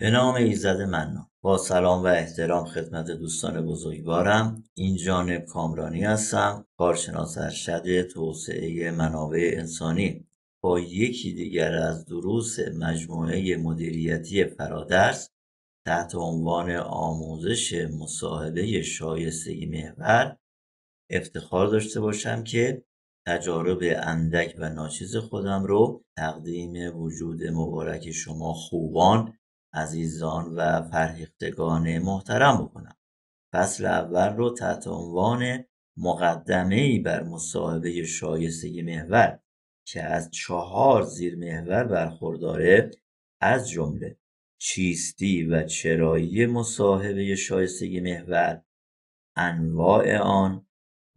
به نام ایزد منان با سلام و احترام خدمت دوستان بزرگوارم این جانب کامرانی هستم کارشناس ارشد توسعه منابع انسانی با یکی دیگر از دروس مجموعه مدیریتی فرادرس تحت عنوان آموزش مصاحبه شایستگی محور افتخار داشته باشم که تجارب اندک و ناچیز خودم رو تقدیم وجود مبارک شما خوبان عزیزان و فرهیختگان محترم بکنم فصل اول رو تحت عنوان مقدمه ای بر مصاحبه شایسته محور که از چهار زیر محور برخورداره از جمله چیستی و چرایی مصاحبه شایسته محور انواع آن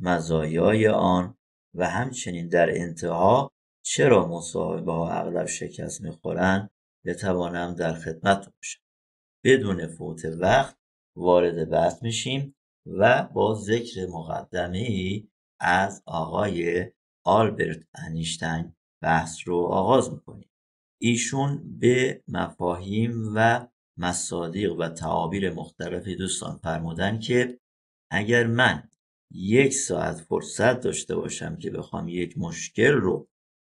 مزایای آن و همچنین در انتها چرا مصاحبه ها اغلب شکست میخورند بتوانم در خدمت باشم بدون فوت وقت وارد بحث میشیم و با ذکر مقدمه ای از آقای آلبرت انیشتین بحث رو آغاز میکنیم ایشون به مفاهیم و مصادیق و تعابیر مختلفی دوستان فرمودن که اگر من یک ساعت فرصت داشته باشم که بخوام یک مشکل رو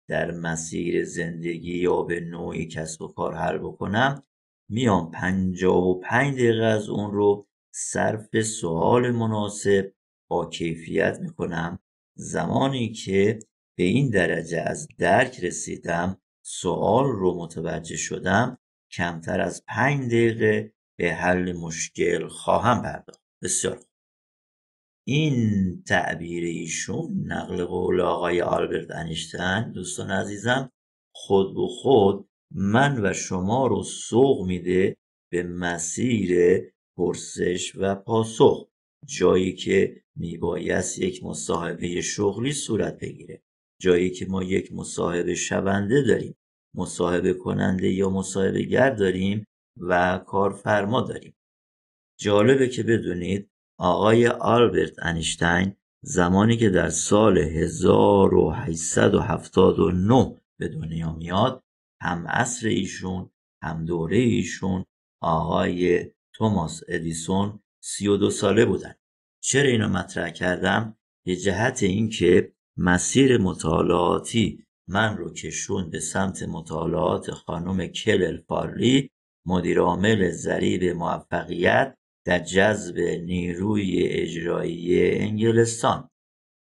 در مسیر زندگی یا به نوعی کسب و کار حل بکنم میام 55 دقیقه از اون رو صرف سوال مناسب با کیفیت میکنم زمانی که به این درجه از درک رسیدم سوال رو متوجه شدم کمتر از 5 دقیقه به حل مشکل خواهم پرداخت بسیار این تعبیر ایشون نقل قول آقای آلبرت انیشتن دوستان عزیزم خود به خود من و شما رو سوق میده به مسیر پرسش و پاسخ جایی که میبایست یک مصاحبه شغلی صورت بگیره جایی که ما یک مصاحبه شونده داریم مصاحبه کننده یا مصاحبه گر داریم و کارفرما داریم جالبه که بدونید آقای آلبرت انیشتین زمانی که در سال 1879 به دنیا میاد هم عصر ایشون هم دوره ایشون آقای توماس ادیسون 32 ساله بودن چرا اینو مطرح کردم به جهت اینکه مسیر مطالعاتی من رو کشون به سمت مطالعات خانم کلل فارلی مدیر عامل ضریب موفقیت در جذب نیروی اجرایی انگلستان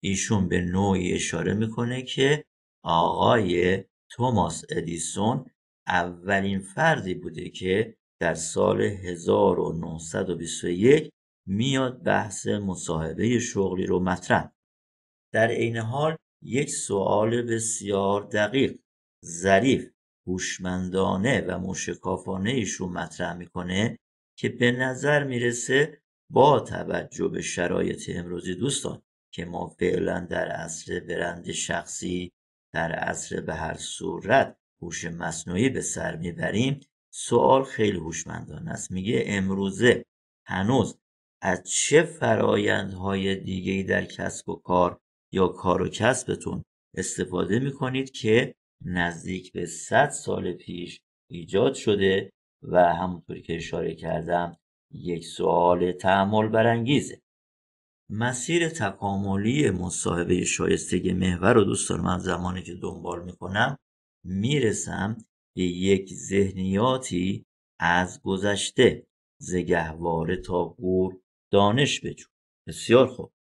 ایشون به نوعی اشاره میکنه که آقای توماس ادیسون اولین فردی بوده که در سال 1921 میاد بحث مصاحبه شغلی رو مطرح در عین حال یک سوال بسیار دقیق ظریف هوشمندانه و مشکافانه ایشون مطرح میکنه که به نظر میرسه با توجه به شرایط امروزی دوستان که ما فعلا در عصر برند شخصی در عصر به هر صورت هوش مصنوعی به سر میبریم سوال خیلی هوشمندانه است میگه امروزه هنوز از چه فرایندهای دیگه در کسب و کار یا کار و کسبتون استفاده میکنید که نزدیک به 100 سال پیش ایجاد شده و همونطوری که اشاره کردم یک سوال تعمل برانگیزه مسیر تکاملی مصاحبه شایستگی محور دوست دوستان من زمانی که دنبال میکنم میرسم به یک ذهنیاتی از گذشته زگهواره تا گور دانش بجو بسیار خوب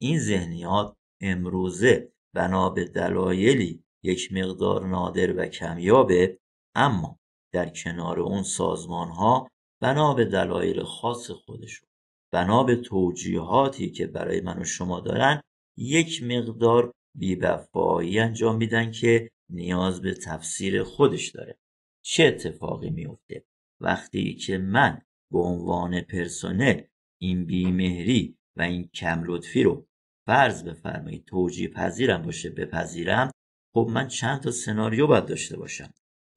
این ذهنیات امروزه بنا به دلایلی یک مقدار نادر و کمیابه اما در کنار اون سازمان ها بنا به دلایل خاص خودشون بنا به توجیهاتی که برای من و شما دارن یک مقدار بیوفایی انجام میدن که نیاز به تفسیر خودش داره چه اتفاقی میفته وقتی که من به عنوان پرسنل این بیمهری و این کم لطفی رو فرض بفرمایید توجیه پذیرم باشه بپذیرم خب من چند تا سناریو باید داشته باشم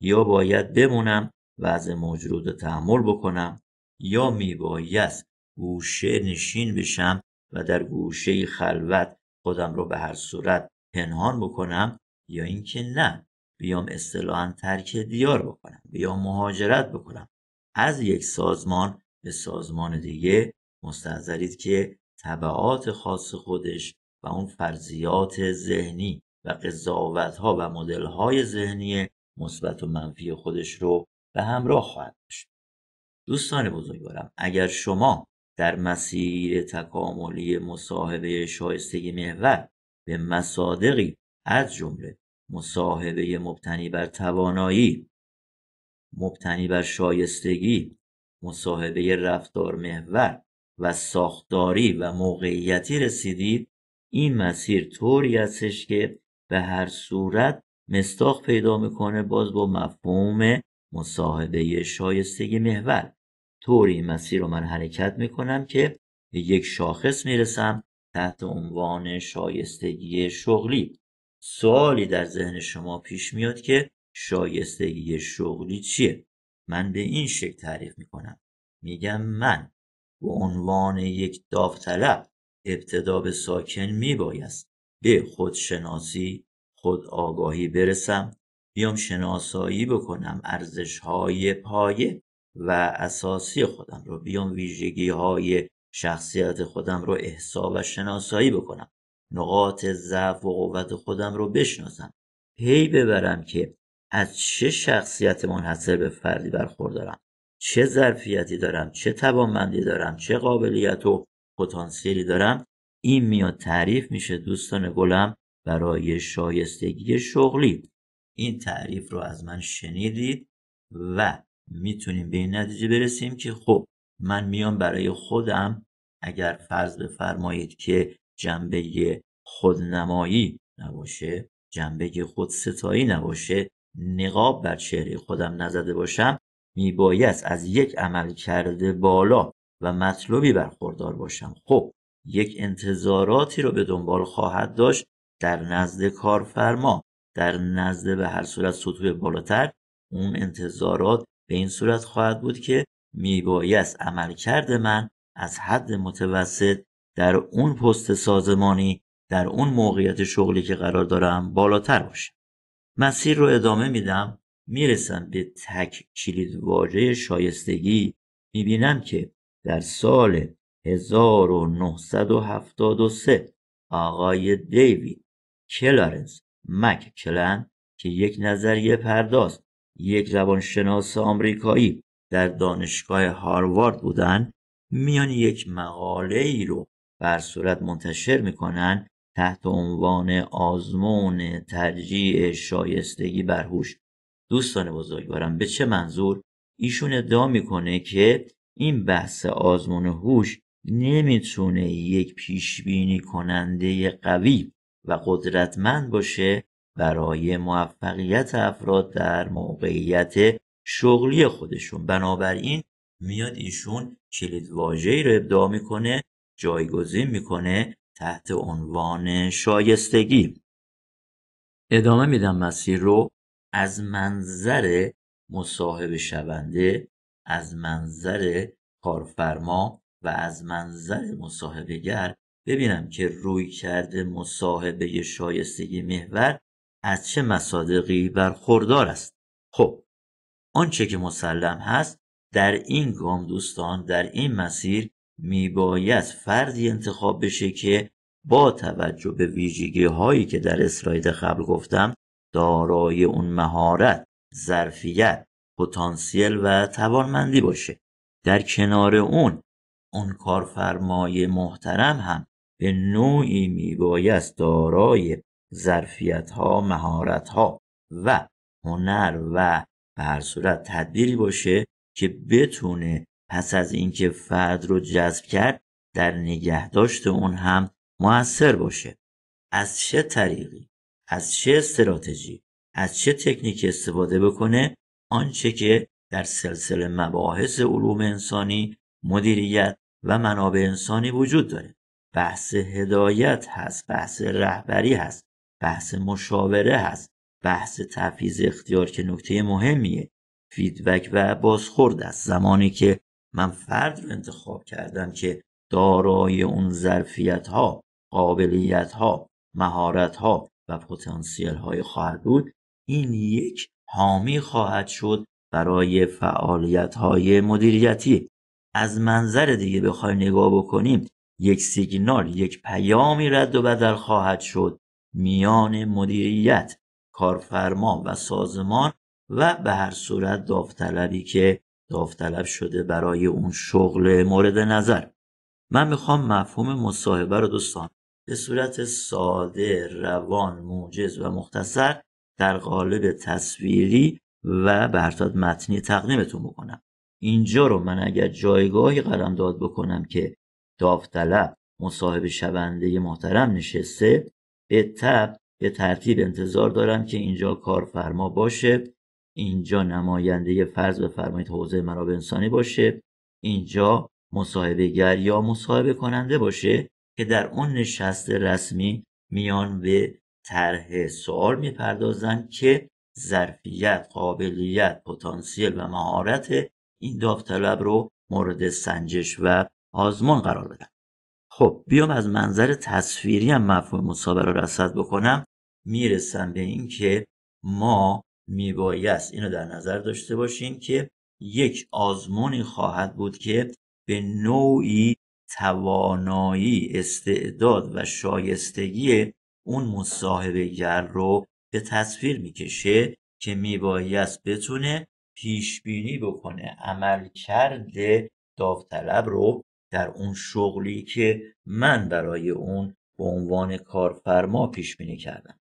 یا باید بمونم وضع موجود تحمل بکنم یا میبایست گوشه نشین بشم و در گوشه خلوت خودم رو به هر صورت پنهان بکنم یا اینکه نه بیام اصطلاحا ترک دیار بکنم بیام مهاجرت بکنم از یک سازمان به سازمان دیگه مستحضرید که طبعات خاص خودش و اون فرضیات ذهنی و قضاوت ها و مدل های ذهنی مثبت و منفی خودش رو به همراه خواهد داشت دوستان بزرگوارم اگر شما در مسیر تکاملی مصاحبه شایستگی محور به مصادقی از جمله مصاحبه مبتنی بر توانایی مبتنی بر شایستگی مصاحبه رفتار محور و ساختاری و موقعیتی رسیدید این مسیر طوری هستش که به هر صورت مستاق پیدا میکنه باز با مفهوم مصاحبه شایسته محور طوری مسیر رو من حرکت میکنم که به یک شاخص میرسم تحت عنوان شایستگی شغلی سوالی در ذهن شما پیش میاد که شایستگی شغلی چیه من به این شکل تعریف میکنم میگم من به عنوان یک داوطلب ابتدا به ساکن میبایست به خودشناسی خود آگاهی برسم بیام شناسایی بکنم ارزش های پایه و اساسی خودم رو بیام ویژگی های شخصیت خودم رو احسا و شناسایی بکنم نقاط ضعف و قوت خودم رو بشناسم پی ببرم که از چه شخصیت منحصر به فردی برخوردارم چه ظرفیتی دارم چه توانمندی دارم چه قابلیت و پتانسیلی دارم این میاد تعریف میشه دوستان گلم برای شایستگی شغلی این تعریف رو از من شنیدید و میتونیم به این نتیجه برسیم که خب من میام برای خودم اگر فرض بفرمایید که جنبه خودنمایی نباشه جنبه خودستایی نباشه نقاب بر چهره خودم نزده باشم میبایست از یک عمل کرده بالا و مطلوبی برخوردار باشم خب یک انتظاراتی رو به دنبال خواهد داشت در نزد کارفرما در نزد به هر صورت سطوح بالاتر اون انتظارات به این صورت خواهد بود که میبایست عملکرد من از حد متوسط در اون پست سازمانی در اون موقعیت شغلی که قرار دارم بالاتر باشه مسیر رو ادامه میدم میرسم به تک کلید واژه شایستگی میبینم که در سال 1973 آقای دیوید کلارنس مک کلن که یک نظریه پرداز یک روانشناس آمریکایی در دانشگاه هاروارد بودن میان یک مقاله ای رو بر صورت منتشر میکنن تحت عنوان آزمون ترجیح شایستگی بر هوش دوستان بزرگوارم به چه منظور ایشون ادعا میکنه که این بحث آزمون هوش نمیتونه یک پیش بینی کننده قوی و قدرتمند باشه برای موفقیت افراد در موقعیت شغلی خودشون بنابراین میاد ایشون کلید ای رو ابداع میکنه جایگزین میکنه تحت عنوان شایستگی ادامه میدم مسیر رو از منظر مصاحبه شونده از منظر کارفرما و از منظر مصاحبهگر ببینم که روی کرده مصاحبه شایستگی محور از چه مصادقی برخوردار است خب آنچه که مسلم هست در این گام دوستان در این مسیر میباید فردی انتخاب بشه که با توجه به ویژگی هایی که در اسرائیل قبل گفتم دارای اون مهارت ظرفیت پتانسیل و توانمندی باشه در کنار اون اون کارفرمای محترم هم به نوعی میبایست دارای ظرفیت ها مهارت ها و هنر و به هر صورت تدبیری باشه که بتونه پس از اینکه فرد رو جذب کرد در نگهداشت اون هم موثر باشه از چه طریقی از چه استراتژی از چه تکنیک استفاده بکنه آنچه که در سلسله مباحث علوم انسانی مدیریت و منابع انسانی وجود داره بحث هدایت هست بحث رهبری هست بحث مشاوره هست بحث تفیز اختیار که نکته مهمیه فیدبک و بازخورد است زمانی که من فرد رو انتخاب کردم که دارای اون ظرفیت ها قابلیت ها مهارت ها و پتانسیل های خواهد بود این یک حامی خواهد شد برای فعالیت های مدیریتی از منظر دیگه بخوایم نگاه بکنیم یک سیگنال یک پیامی رد و بدل خواهد شد میان مدیریت کارفرما و سازمان و به هر صورت داوطلبی که داوطلب شده برای اون شغل مورد نظر من میخوام مفهوم مصاحبه رو دوستان به صورت ساده روان موجز و مختصر در قالب تصویری و به هر متنی تقدیمتون بکنم اینجا رو من اگر جایگاهی قلم داد بکنم که داوطلب مصاحبه شونده محترم نشسته به تب به ترتیب انتظار دارم که اینجا کارفرما باشه اینجا نماینده فرض بفرمایید حوزه منابع انسانی باشه اینجا مصاحبه گر یا مصاحبه کننده باشه که در اون نشست رسمی میان به طرح سوال میپردازند که ظرفیت، قابلیت، پتانسیل و مهارت این داوطلب رو مورد سنجش و آزمون قرار بدم خب بیام از منظر تصویری هم مفهوم مسابقه رو رصد بکنم میرسم به اینکه ما میبایست اینو در نظر داشته باشیم که یک آزمونی خواهد بود که به نوعی توانایی استعداد و شایستگی اون مصاحبه گر رو به تصویر میکشه که میبایست بتونه پیش بینی بکنه عملکرد داوطلب رو در اون شغلی که من برای اون به عنوان کارفرما پیش بینی کردم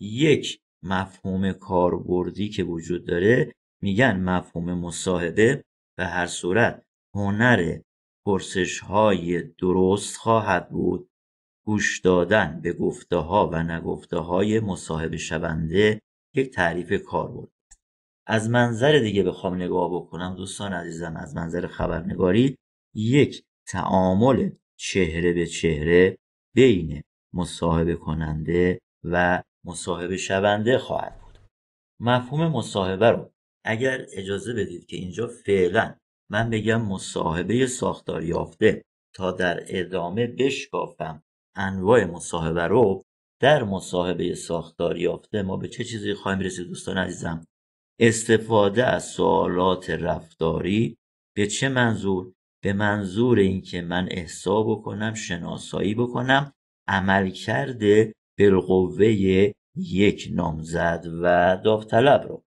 یک مفهوم کاربردی که وجود داره میگن مفهوم مصاحبه به هر صورت هنر پرسش های درست خواهد بود گوش دادن به گفته ها و نگفته های مصاحبه شونده یک تعریف کاربرد از منظر دیگه بخوام نگاه بکنم دوستان عزیزم از منظر خبرنگاری یک تعامل چهره به چهره بین مصاحبه کننده و مصاحبه شونده خواهد بود مفهوم مصاحبه رو اگر اجازه بدید که اینجا فعلا من بگم مصاحبه ساختار یافته تا در ادامه بشکافم انواع مصاحبه رو در مصاحبه ساختار یافته ما به چه چیزی خواهیم رسید دوستان عزیزم استفاده از سوالات رفتاری به چه منظور به منظور اینکه من احساب بکنم شناسایی بکنم عمل کرده بالقوه یک نامزد و داوطلب رو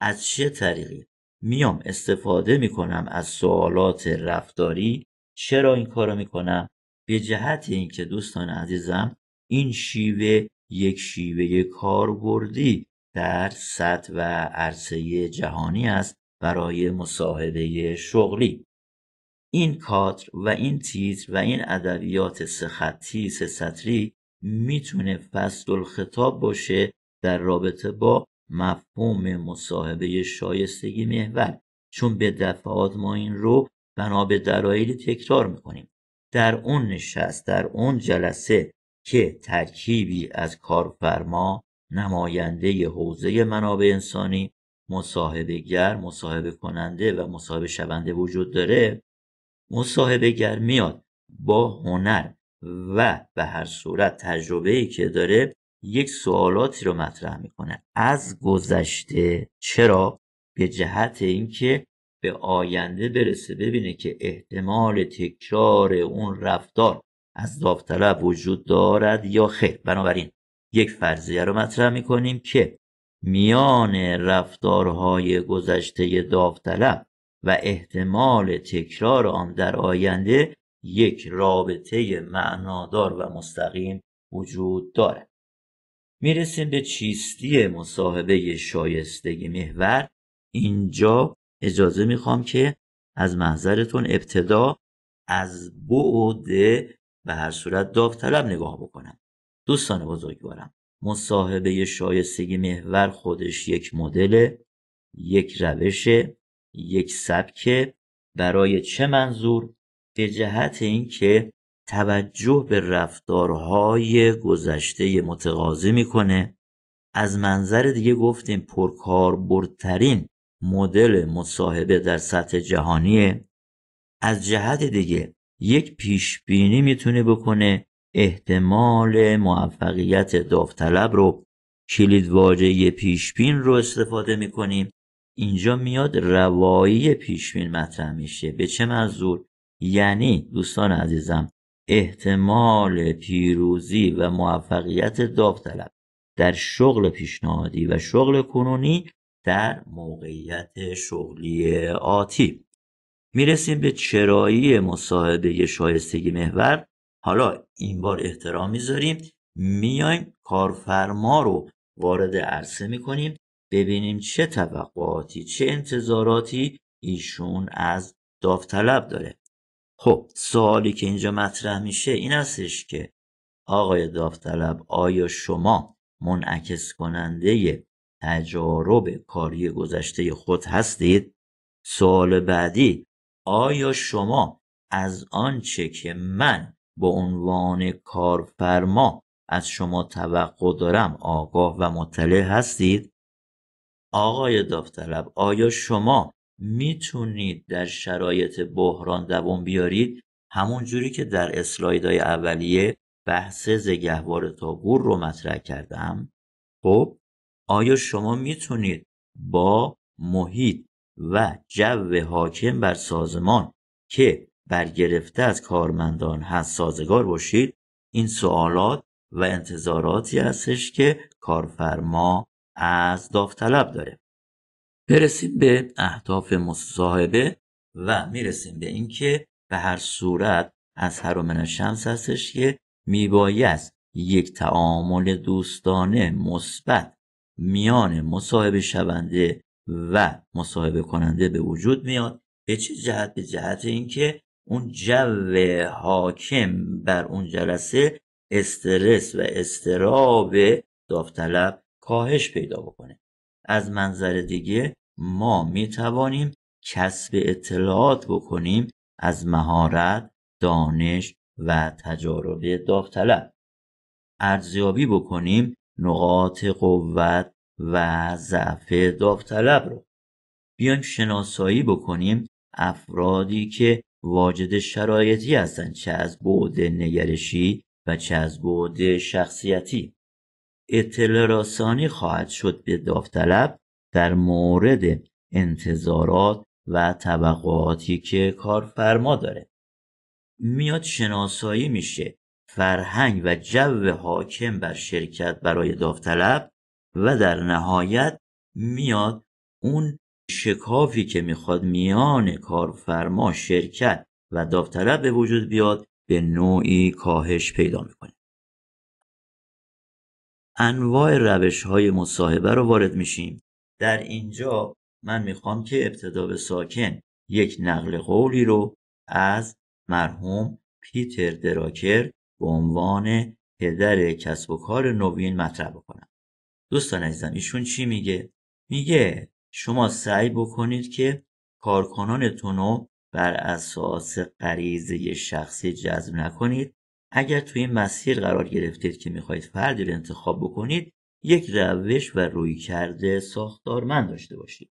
از چه طریقی میام استفاده میکنم از سوالات رفتاری چرا این کارو میکنم به جهت اینکه دوستان عزیزم این شیوه یک شیوه کاربردی در سطح و عرصه جهانی است برای مصاحبه شغلی این کادر و این تیتر و این ادبیات سه خطی سه سطری میتونه فصل الخطاب باشه در رابطه با مفهوم مصاحبه شایستگی محور چون به دفعات ما این رو بنا به دلایلی تکرار میکنیم در اون نشست در اون جلسه که ترکیبی از کارفرما نماینده حوزه منابع انسانی مصاحبه گر مصاحبه کننده و مصاحبه شونده وجود داره مصاحبه گر میاد با هنر و به هر صورت تجربه ای که داره یک سوالاتی رو مطرح میکنه از گذشته چرا به جهت اینکه به آینده برسه ببینه که احتمال تکرار اون رفتار از داوطلب وجود دارد یا خیر بنابراین یک فرضیه رو مطرح میکنیم که میان رفتارهای گذشته داوطلب و احتمال تکرار آن در آینده یک رابطه معنادار و مستقیم وجود دارد میرسیم به چیستی مصاحبه شایستگی محور اینجا اجازه میخوام که از محضرتون ابتدا از بعد به هر صورت داوطلب نگاه بکنم دوستان بزرگوارم مصاحبه شایستگی محور خودش یک مدل یک روش، یک سبکه برای چه منظور به جهت اینکه توجه به رفتارهای گذشته متقاضی میکنه از منظر دیگه گفتیم پرکاربردترین مدل مصاحبه در سطح جهانیه از جهت دیگه یک پیش بینی میتونه بکنه احتمال موفقیت داوطلب رو کلید واژه پیش بین رو استفاده میکنیم اینجا میاد روایی پیشبین مطرح میشه به چه منظور یعنی دوستان عزیزم احتمال پیروزی و موفقیت داوطلب در شغل پیشنهادی و شغل کنونی در موقعیت شغلی آتی میرسیم به چرایی مصاحبه شایستگی محور حالا این بار احترام میذاریم میایم کارفرما رو وارد عرصه میکنیم ببینیم چه توقعاتی چه انتظاراتی ایشون از داوطلب داره خب سوالی که اینجا مطرح میشه این استش که آقای داوطلب آیا شما منعکس کننده تجارب کاری گذشته خود هستید سوال بعدی آیا شما از آنچه که من به عنوان کارفرما از شما توقع دارم آگاه و مطلع هستید آقای داوطلب آیا شما میتونید در شرایط بحران دوام بیارید همون جوری که در اسلایدهای اولیه بحث زگهوار تابور رو مطرح کردم خب آیا شما میتونید با محیط و جو حاکم بر سازمان که برگرفته از کارمندان هست سازگار باشید این سوالات و انتظاراتی هستش که کارفرما از داوطلب داره برسیم به اهداف مصاحبه و میرسیم به اینکه به هر صورت از من شمس هستش که میبایست یک تعامل دوستانه مثبت میان مصاحبه شونده و مصاحبه کننده به وجود میاد به چه جهت به جهت اینکه اون جو حاکم بر اون جلسه استرس و استراب داوطلب کاهش پیدا بکنه از منظر دیگه ما می توانیم کسب اطلاعات بکنیم از مهارت، دانش و تجارب داوطلب ارزیابی بکنیم نقاط قوت و ضعف داوطلب رو بیایم شناسایی بکنیم افرادی که واجد شرایطی هستند چه از بعد نگرشی و چه از بعد شخصیتی اطلاع رسانی خواهد شد به داوطلب در مورد انتظارات و طبقاتی که کارفرما داره میاد شناسایی میشه فرهنگ و جو حاکم بر شرکت برای داوطلب و در نهایت میاد اون شکافی که میخواد میان کارفرما شرکت و داوطلب به وجود بیاد به نوعی کاهش پیدا میکنه انواع روش های مصاحبه رو وارد میشیم در اینجا من میخوام که ابتدا به ساکن یک نقل قولی رو از مرحوم پیتر دراکر به عنوان پدر کسب و کار نوین مطرح بکنم دوستان عزیزم ایشون چی میگه میگه شما سعی بکنید که کارکنانتون رو بر اساس غریزه شخصی جذب نکنید اگر توی این مسیر قرار گرفتید که میخواهید فردی رو انتخاب بکنید یک روش و روی کرده ساختارمند داشته باشید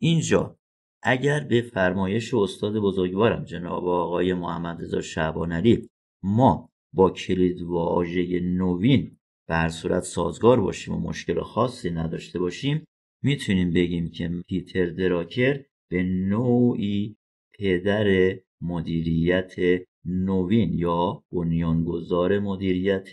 اینجا اگر به فرمایش استاد بزرگوارم جناب آقای محمد رضا علی ما با کلید واژه نوین به صورت سازگار باشیم و مشکل خاصی نداشته باشیم میتونیم بگیم که پیتر دراکر به نوعی پدر مدیریت نوین یا بنیانگذار مدیریت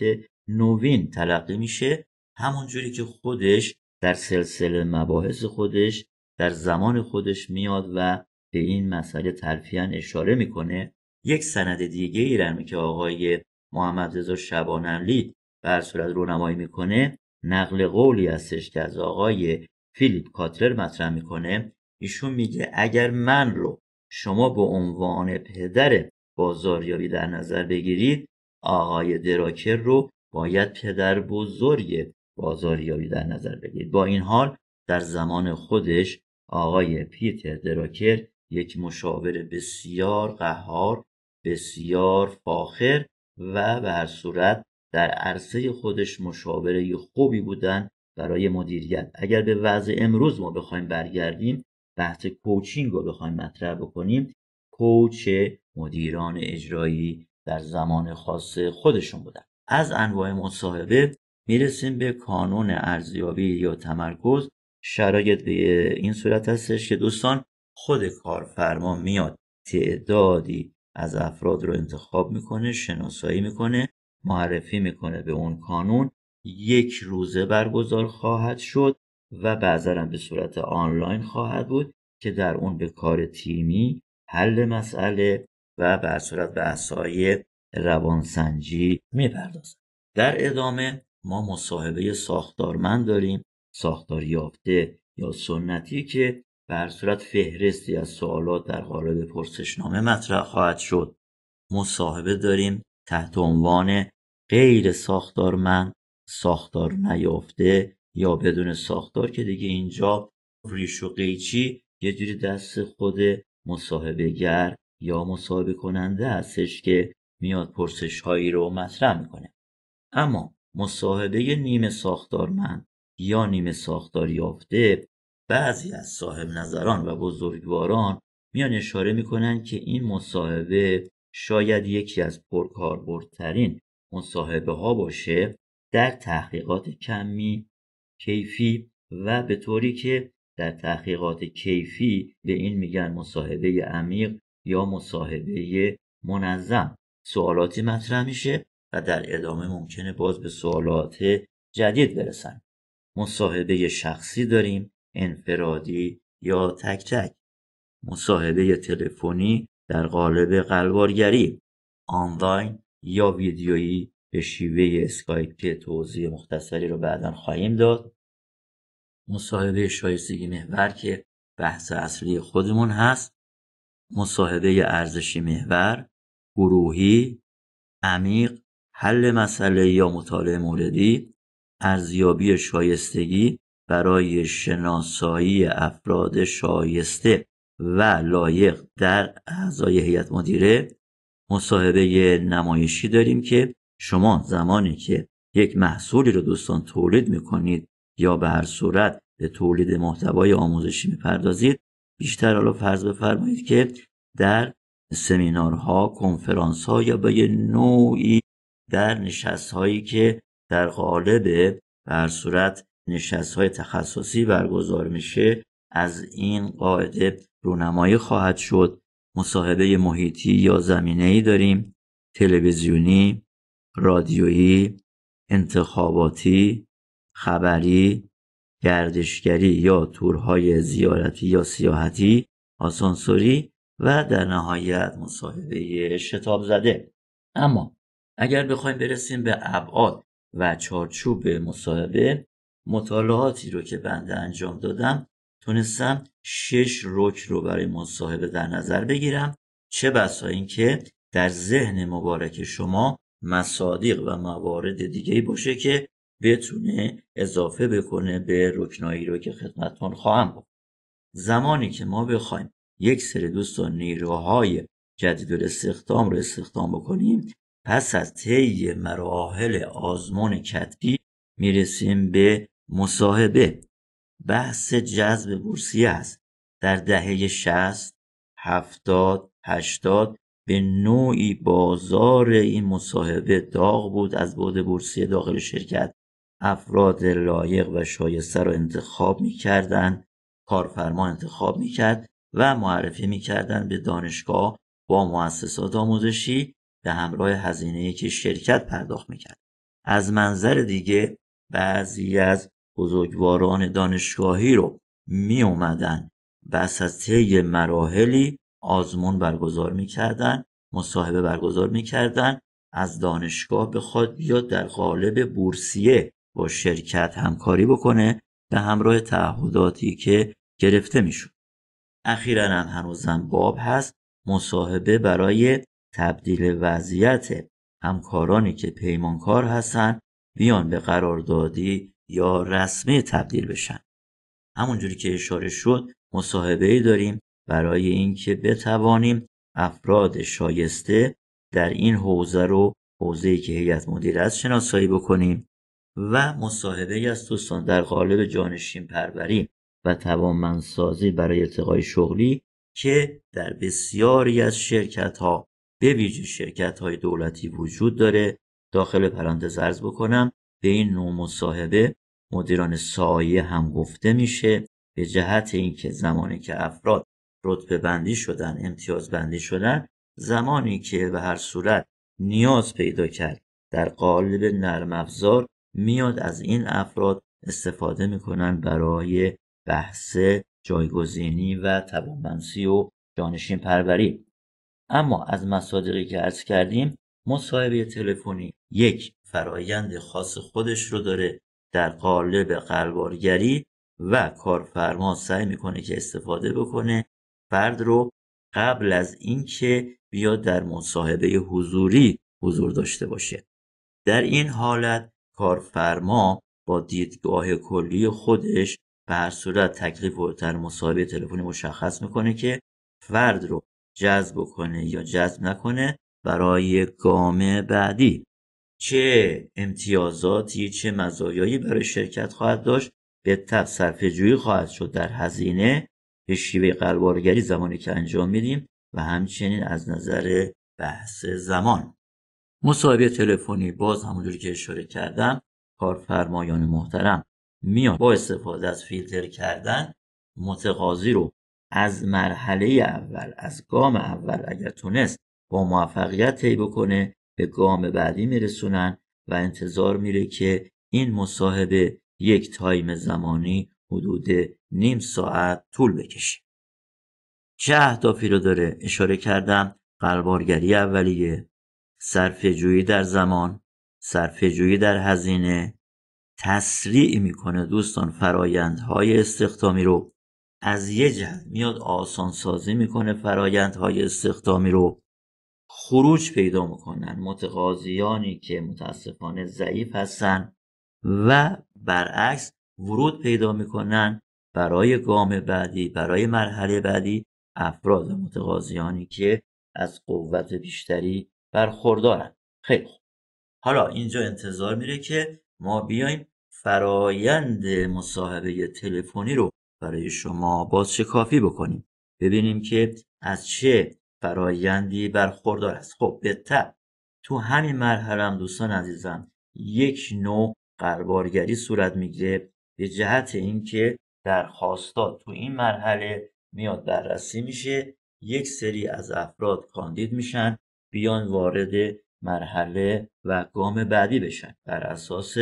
نوین تلقی میشه همونجوری که خودش در سلسله مباحث خودش در زمان خودش میاد و به این مسئله ترفیان اشاره میکنه یک سند دیگه رم که آقای محمد رضا شباننلی بر صورت رونمایی میکنه نقل قولی هستش که از آقای فیلیپ کاترر مطرح میکنه ایشون میگه اگر من رو شما به عنوان پدر بازاریابی در نظر بگیرید آقای دراکر رو باید پدر بزرگ بازاریابی در نظر بگیرید با این حال در زمان خودش آقای پیتر دراکر یک مشاور بسیار قهار بسیار فاخر و به هر صورت در عرصه خودش مشاوره خوبی بودن برای مدیریت اگر به وضع امروز ما بخوایم برگردیم بحث کوچینگ رو بخوایم مطرح بکنیم کوچ مدیران اجرایی در زمان خاص خودشون بودن از انواع مصاحبه میرسیم به کانون ارزیابی یا تمرکز شرایط به این صورت هستش که دوستان خود کارفرما میاد تعدادی از افراد رو انتخاب میکنه شناسایی میکنه معرفی میکنه به اون کانون یک روزه برگزار خواهد شد و بعضا به صورت آنلاین خواهد بود که در اون به کار تیمی حل مسئله و به صورت به اسای روانسنجی میپردازن در ادامه ما مصاحبه ساختارمند داریم ساختار یافته یا سنتی که بر صورت فهرستی از سوالات در قالب پرسشنامه مطرح خواهد شد مصاحبه داریم تحت عنوان غیر ساختارمند ساختار نیافته یا بدون ساختار که دیگه اینجا ریش و قیچی یه جوری دست خود مصاحبه یا مصاحبه کننده هستش که میاد پرسش هایی رو مطرح میکنه اما مصاحبه نیمه ساختارمند یا نیمه ساختار یافته بعضی از صاحب نظران و بزرگواران میان اشاره میکنند که این مصاحبه شاید یکی از پرکاربردترین مصاحبه ها باشه در تحقیقات کمی کیفی و به طوری که در تحقیقات کیفی به این میگن مصاحبه عمیق یا مصاحبه منظم سوالاتی مطرح میشه و در ادامه ممکنه باز به سوالات جدید برسن مصاحبه شخصی داریم انفرادی یا تک تک مصاحبه تلفنی در قالب قلبارگری آنلاین یا ویدیویی به شیوه اسکایپ که توضیح مختصری رو بعدا خواهیم داد مصاحبه شایستگی محور که بحث اصلی خودمون هست مصاحبه ارزشی محور گروهی عمیق حل مسئله یا مطالعه موردی ارزیابی شایستگی برای شناسایی افراد شایسته و لایق در اعضای هیئت مدیره مصاحبه نمایشی داریم که شما زمانی که یک محصولی رو دوستان تولید میکنید یا به هر صورت به تولید محتوای آموزشی میپردازید بیشتر حالا فرض بفرمایید که در سمینارها، کنفرانس یا به نوعی در نشست هایی که در قالب به هر صورت نشست های تخصصی برگزار میشه از این قاعده رونمایی خواهد شد مصاحبه محیطی یا زمینه ای داریم تلویزیونی، رادیویی، انتخاباتی، خبری، گردشگری یا تورهای زیارتی یا سیاحتی، آسانسوری و در نهایت مصاحبه شتاب زده. اما اگر بخوایم برسیم به ابعاد و چارچوب مصاحبه مطالعاتی رو که بنده انجام دادم تونستم شش رک رو برای مصاحبه در نظر بگیرم چه بسا اینکه در ذهن مبارک شما مصادیق و موارد دیگه باشه که بتونه اضافه بکنه به رکنایی رو که خدمتون خواهم بود. زمانی که ما بخوایم یک سری و نیروهای جدید استخدام رو استخدام بکنیم پس از طی مراحل آزمون کتبی میرسیم به مصاحبه بحث جذب بورسیه است در دهه 60 هفتاد، هشتاد به نوعی بازار این مصاحبه داغ بود از بعد بورسی داخل شرکت افراد لایق و شایسته رو انتخاب میکردن کارفرما انتخاب میکرد و معرفی میکردن به دانشگاه با مؤسسات آموزشی به همراه هزینه که شرکت پرداخت میکرد از منظر دیگه بعضی از بزرگواران دانشگاهی رو می اومدن بس از طی مراحلی آزمون برگزار میکردن مصاحبه برگزار میکردن از دانشگاه بخواد بیاد در قالب بورسیه با شرکت همکاری بکنه به همراه تعهداتی که گرفته میشد اخیرا هم هنوزم باب هست مصاحبه برای تبدیل وضعیت همکارانی که پیمانکار هستند بیان به قراردادی یا رسمی تبدیل بشن همونجوری که اشاره شد مصاحبه ای داریم برای اینکه بتوانیم افراد شایسته در این حوزه رو حوزه‌ای که هیئت مدیره شناسایی بکنیم و مصاحبه از دوستان در قالب جانشین پروری و توانمندسازی برای ارتقای شغلی که در بسیاری از شرکت ها به ویژه شرکت های دولتی وجود داره داخل پرانتز ارز بکنم به این نوع مصاحبه مدیران سایه هم گفته میشه به جهت اینکه زمانی که افراد رتبه بندی شدن امتیاز بندی شدن زمانی که به هر صورت نیاز پیدا کرد در قالب نرم افزار میاد از این افراد استفاده میکنن برای بحث جایگزینی و توانمندسی و جانشین پروری اما از مصادیقی که عرض کردیم مصاحبه تلفنی یک فرایند خاص خودش رو داره در قالب قلبارگری و کارفرما سعی میکنه که استفاده بکنه فرد رو قبل از اینکه بیاد در مصاحبه حضوری حضور داشته باشه در این حالت کارفرما با دیدگاه کلی خودش به هر صورت تکلیف و در مصاحبه تلفنی مشخص میکنه که فرد رو جذب کنه یا جذب نکنه برای گام بعدی چه امتیازاتی چه مزایایی برای شرکت خواهد داشت به صرفه جویی خواهد شد در هزینه به شیوه قلبارگری زمانی که انجام میدیم و همچنین از نظر بحث زمان مصاحبه تلفنی باز همونجوری که اشاره کردم کارفرمایان محترم میان با استفاده از فیلتر کردن متقاضی رو از مرحله اول از گام اول اگر تونست با موفقیت طی بکنه به گام بعدی میرسونن و انتظار میره که این مصاحبه یک تایم زمانی حدود نیم ساعت طول بکشه چه اهدافی رو داره اشاره کردم قلبارگری اولیه صرفهجویی در زمان صرفهجویی در هزینه تسریع میکنه دوستان فرایندهای استخدامی رو از یه جهت میاد آسان سازی میکنه فرایندهای استخدامی رو خروج پیدا میکنن متقاضیانی که متاسفانه ضعیف هستن و برعکس ورود پیدا میکنن برای گام بعدی برای مرحله بعدی افراد متقاضیانی که از قوت بیشتری برخوردارن خیلی حالا اینجا انتظار میره که ما بیایم فرایند مصاحبه تلفنی رو برای شما باز کافی بکنیم ببینیم که از چه فرایندی برخوردار است خب بهتر تو همین مرحله هم دوستان عزیزم یک نوع قربارگری صورت میگیره به جهت اینکه درخواستا تو این مرحله میاد بررسی میشه یک سری از افراد کاندید میشن بیان وارد مرحله و گام بعدی بشن بر اساس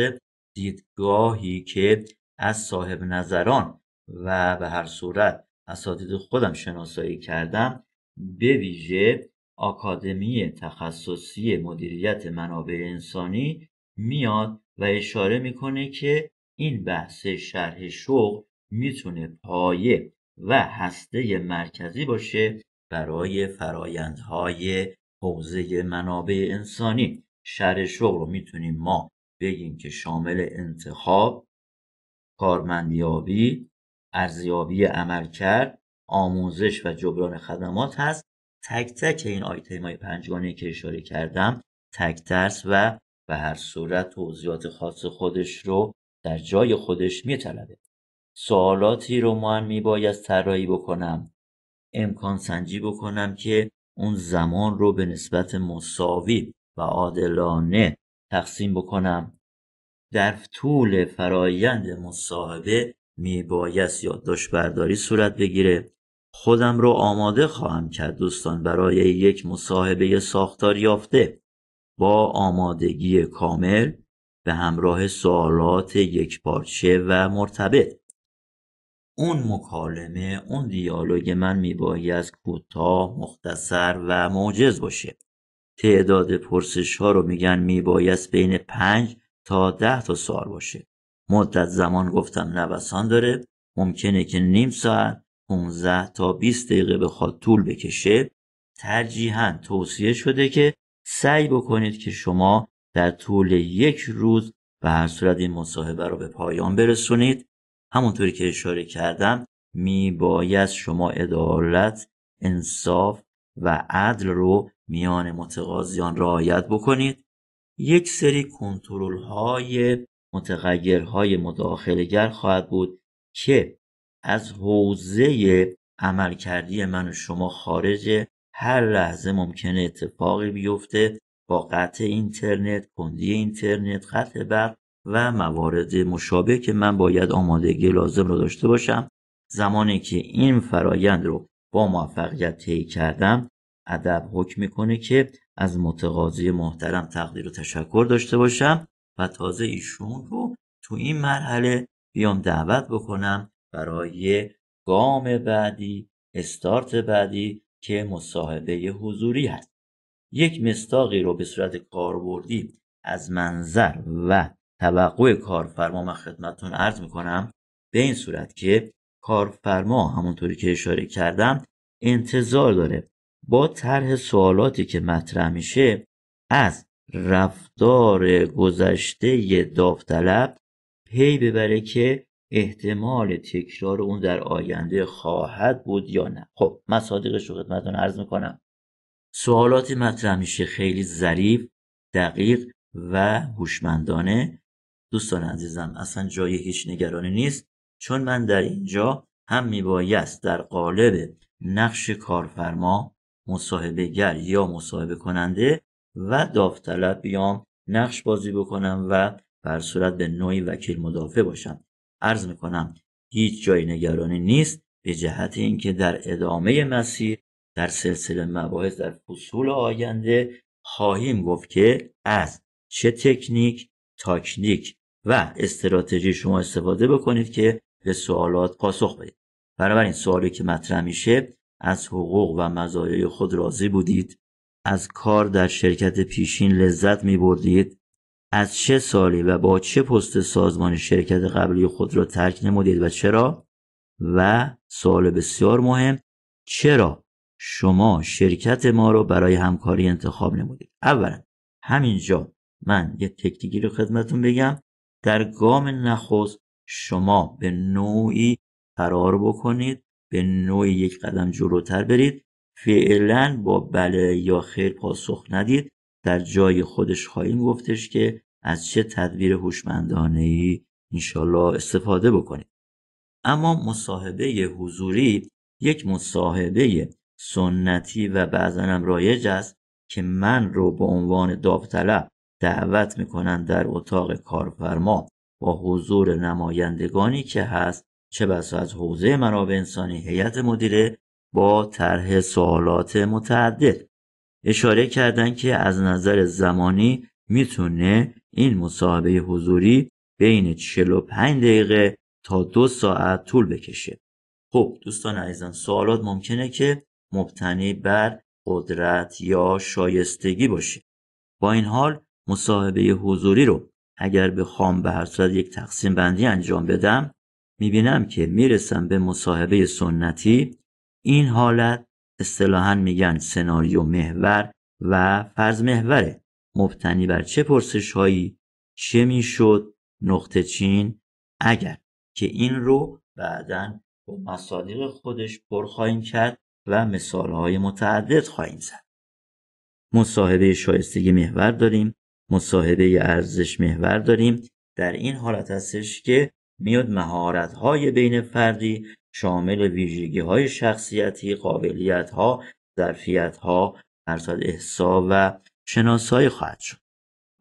دیدگاهی که از صاحب نظران و به هر صورت اساتید خودم شناسایی کردم به ویژه آکادمی تخصصی مدیریت منابع انسانی میاد و اشاره میکنه که این بحث شرح شغل میتونه پایه و هسته مرکزی باشه برای فرایندهای حوزه منابع انسانی شر شغل رو میتونیم ما بگیم که شامل انتخاب کارمندیابی ارزیابی عملکرد آموزش و جبران خدمات هست تک تک این آیتم های پنجگانه که اشاره کردم تک درس و به هر صورت توضیحات خاص خودش رو در جای خودش میطلبه سوالاتی رو من میباید طراحی بکنم امکان سنجی بکنم که اون زمان رو به نسبت مساوی و عادلانه تقسیم بکنم در طول فرایند مصاحبه میبایست یادداشت برداری صورت بگیره خودم رو آماده خواهم کرد دوستان برای یک مصاحبه ساختار یافته با آمادگی کامل به همراه سوالات یکپارچه و مرتبط اون مکالمه اون دیالوگ من میباید کوتاه مختصر و موجز باشه تعداد پرسش ها رو میگن میبایست بین پنج تا ده تا سوال باشه مدت زمان گفتم نوسان داره ممکنه که نیم ساعت 15 تا 20 دقیقه بخواد طول بکشه ترجیحاً توصیه شده که سعی بکنید که شما در طول یک روز به هر صورت این مصاحبه رو به پایان برسونید همونطوری که اشاره کردم می باید شما عدالت انصاف و عدل رو میان متقاضیان رعایت بکنید یک سری کنترل های متغیرهای مداخلگر خواهد بود که از حوزه عملکردی من و شما خارج هر لحظه ممکنه اتفاقی بیفته با قطع اینترنت کندی اینترنت قطع برق و موارد مشابه که من باید آمادگی لازم رو داشته باشم زمانی که این فرایند رو با موفقیت طی کردم ادب حکم میکنه که از متقاضی محترم تقدیر و تشکر داشته باشم و تازه ایشون رو تو این مرحله بیام دعوت بکنم برای گام بعدی استارت بعدی که مصاحبه حضوری هست یک مستاقی رو به صورت کاربردی از منظر و توقع کارفرما من خدمتتون عرض میکنم به این صورت که کارفرما همونطوری که اشاره کردم انتظار داره با طرح سوالاتی که مطرح میشه از رفتار گذشته داوطلب پی ببره که احتمال تکرار اون در آینده خواهد بود یا نه خب مصادیقش رو خدمتتون عرض میکنم سوالاتی مطرح میشه خیلی ظریف دقیق و هوشمندانه دوستان عزیزم اصلا جای هیچ نگرانی نیست چون من در اینجا هم میبایست در قالب نقش کارفرما مصاحبه یا مصاحبه کننده و داوطلب بیام نقش بازی بکنم و بر صورت به نوعی وکیل مدافع باشم عرض میکنم هیچ جای نگرانی نیست به جهت اینکه در ادامه مسیر در سلسله مباحث در فصول آینده خواهیم گفت که از چه تکنیک تاکنیک و استراتژی شما استفاده بکنید که به سوالات پاسخ بدید بنابراین سوالی که مطرح میشه از حقوق و مزایای خود راضی بودید از کار در شرکت پیشین لذت می بردید از چه سالی و با چه پست سازمان شرکت قبلی خود را ترک نمودید و چرا و سوال بسیار مهم چرا شما شرکت ما را برای همکاری انتخاب نمودید اولا همینجا من یه تکنیکی رو خدمتون بگم در گام نخست شما به نوعی فرار بکنید به نوعی یک قدم جلوتر برید فعلا با بله یا خیر پاسخ ندید در جای خودش خواهیم گفتش که از چه تدبیر هوشمندانه ای انشالله استفاده بکنید اما مصاحبه حضوری یک مصاحبه سنتی و بعضنم رایج است که من رو به عنوان داوطلب دعوت میکنند در اتاق کارفرما با حضور نمایندگانی که هست چه بسا از حوزه منابع انسانی هیئت مدیره با طرح سوالات متعدد اشاره کردن که از نظر زمانی میتونه این مصاحبه حضوری بین 45 دقیقه تا دو ساعت طول بکشه خب دوستان عزیزان سوالات ممکنه که مبتنی بر قدرت یا شایستگی باشه با این حال مصاحبه حضوری رو اگر بخوام به هر صورت یک تقسیم بندی انجام بدم میبینم که میرسم به مصاحبه سنتی این حالت اصطلاحا میگن سناریو محور و فرض محوره مبتنی بر چه پرسش هایی چه میشد نقطه چین اگر که این رو بعدا با مصادیق خودش پر خواهیم کرد و مثال های متعدد خواهیم زد مصاحبه شایستگی محور داریم مصاحبه ارزش محور داریم در این حالت هستش که میاد مهارت های بین فردی شامل ویژگی های شخصیتی قابلیت ها ظرفیت ها ارزاد احسا و شناسایی خواهد شد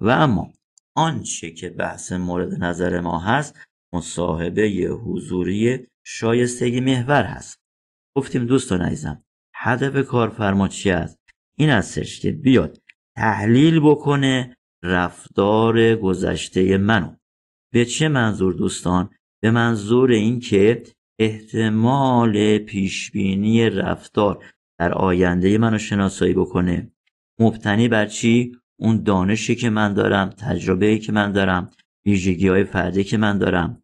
و اما آنچه که بحث مورد نظر ما هست مصاحبه حضوری شایستگی محور هست گفتیم دوستان عزیزم هدف کارفرما چی است این هستش که بیاد تحلیل بکنه رفتار گذشته منو به چه منظور دوستان به منظور اینکه احتمال پیشبینی رفتار در آینده منو شناسایی بکنه مبتنی بر چی اون دانشی که من دارم تجربه که من دارم ویژگی های فردی که من دارم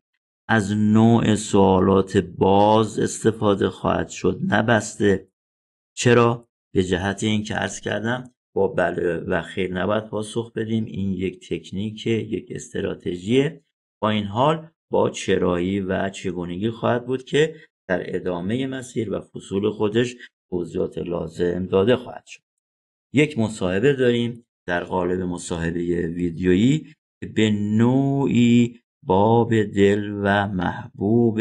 از نوع سوالات باز استفاده خواهد شد نبسته چرا به جهت این که عرض کردم با بله و خیر نباید پاسخ بدیم این یک تکنیک یک استراتژیه با این حال با چرایی و چگونگی خواهد بود که در ادامه مسیر و فصول خودش توضیحات لازم داده خواهد شد یک مصاحبه داریم در قالب مصاحبه ویدیویی که به نوعی باب دل و محبوب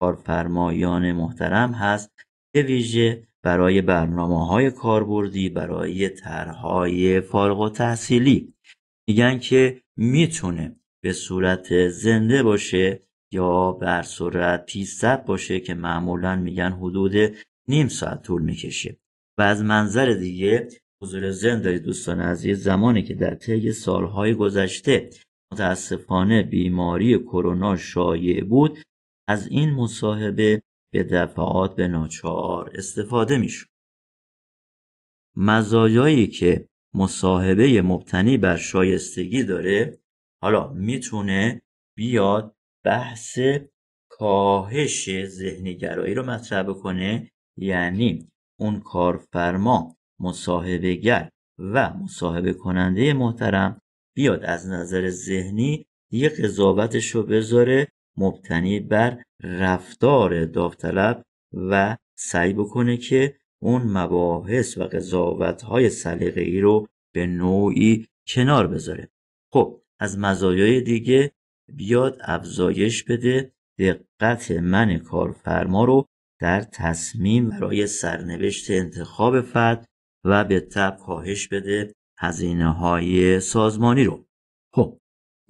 کارفرمایان محترم هست به ویژه برای برنامههای کاربردی برای طرحهای فارغ و تحصیلی میگن که میتونه به صورت زنده باشه یا بر صورت پیستب باشه که معمولا میگن حدود نیم ساعت طول میکشه و از منظر دیگه حضور زن دارید دوستان عزیز زمانی که در طی سالهای گذشته متاسفانه بیماری کرونا شایع بود از این مصاحبه به دفعات به ناچار استفاده میشود. مزایایی که مصاحبه مبتنی بر شایستگی داره حالا میتونه بیاد بحث کاهش ذهنگرایی رو مطرح بکنه یعنی اون کارفرما مصاحبهگر و مصاحبه کننده محترم بیاد از نظر ذهنی یه قضاوتش رو بذاره مبتنی بر رفتار داوطلب و سعی بکنه که اون مباحث و قضاوت های ای رو به نوعی کنار بذاره خب از مزایای دیگه بیاد افزایش بده دقت من کارفرما رو در تصمیم برای سرنوشت انتخاب فرد و به تب کاهش بده هزینه های سازمانی رو خب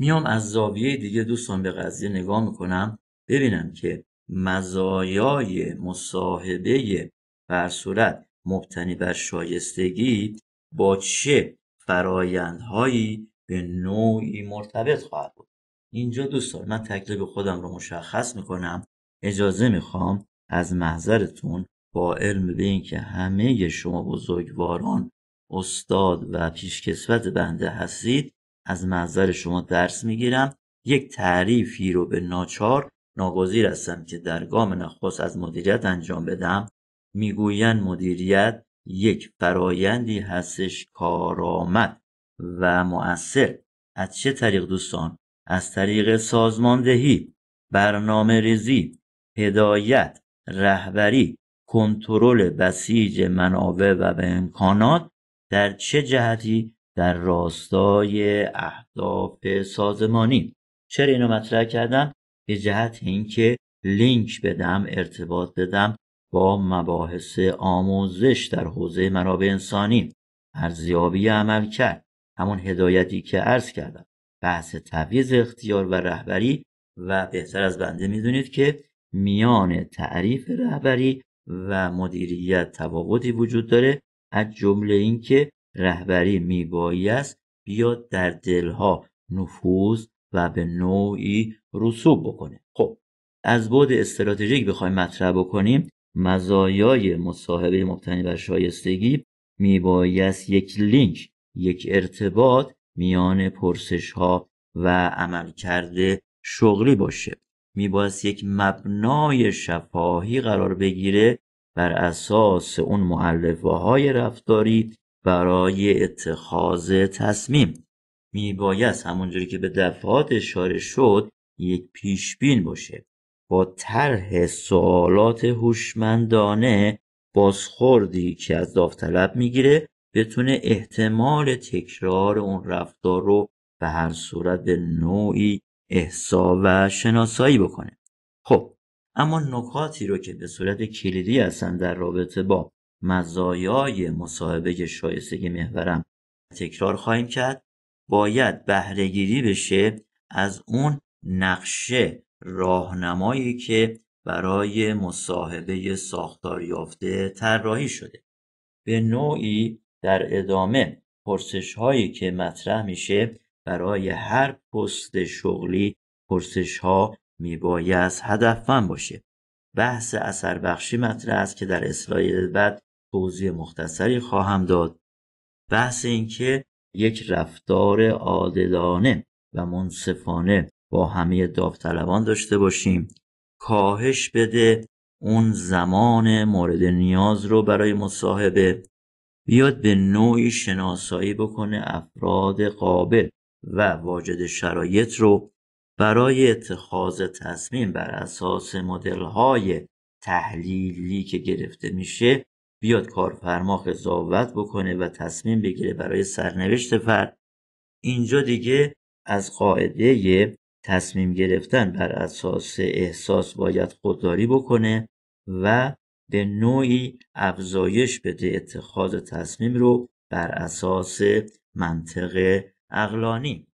میام از زاویه دیگه دوستان به قضیه نگاه میکنم ببینم که مزایای مصاحبه بر صورت مبتنی بر شایستگی با چه فرایندهایی به نوعی مرتبط خواهد بود اینجا دوستان من تکلیف خودم رو مشخص میکنم اجازه میخوام از محضرتون با علم به اینکه همه شما بزرگواران استاد و پیشکسوت بنده هستید از محضر شما درس میگیرم یک تعریفی رو به ناچار ناگزیر هستم که در گام نخست از مدیریت انجام بدم میگویند مدیریت یک فرایندی هستش کارآمد و مؤثر از چه طریق دوستان از طریق سازماندهی برنامه ریزی هدایت رهبری کنترل بسیج منابع و به امکانات در چه جهتی در راستای اهداف سازمانی چرا اینو مطرح کردم به جهت اینکه لینک بدم ارتباط بدم با مباحث آموزش در حوزه منابع انسانی ارزیابی عمل کرد همون هدایتی که عرض کردم بحث تبعیض اختیار و رهبری و بهتر از بنده میدونید که میان تعریف رهبری و مدیریت تفاوتی وجود داره از جمله اینکه رهبری است، بیاد در دلها نفوذ و به نوعی رسوب بکنه خب از بعد استراتژیک بخوایم مطرح بکنیم مزایای مصاحبه مبتنی بر شایستگی میبایست یک لینک یک ارتباط میان پرسش ها و عملکرد شغلی باشه میبایست یک مبنای شفاهی قرار بگیره بر اساس اون معلفه های رفتاری برای اتخاذ تصمیم میبایست همونجوری که به دفعات اشاره شد یک پیشبین باشه با طرح سوالات هوشمندانه بازخوردی که از داوطلب میگیره بتونه احتمال تکرار اون رفتار رو به هر صورت به نوعی احسا و شناسایی بکنه خب اما نکاتی رو که به صورت کلیدی هستن در رابطه با مزایای مصاحبه شایستگی محورم تکرار خواهیم کرد باید بهرهگیری بشه از اون نقشه راهنمایی که برای مصاحبه ساختار یافته طراحی شده به نوعی در ادامه پرسش هایی که مطرح میشه برای هر پست شغلی پرسش ها میبایست هدفمند باشه بحث اثر بخشی مطرح است که در اسلاید بعد توضیح مختصری خواهم داد بحث اینکه یک رفتار عادلانه و منصفانه با همه داوطلبان داشته باشیم کاهش بده اون زمان مورد نیاز رو برای مصاحبه بیاد به نوعی شناسایی بکنه افراد قابل و واجد شرایط رو برای اتخاذ تصمیم بر اساس مدل‌های تحلیلی که گرفته میشه بیاد کارفرما قضاوت بکنه و تصمیم بگیره برای سرنوشت فرد اینجا دیگه از قاعده تصمیم گرفتن بر اساس احساس باید خودداری بکنه و به نوعی افزایش بده اتخاذ تصمیم رو بر اساس منطق اقلانی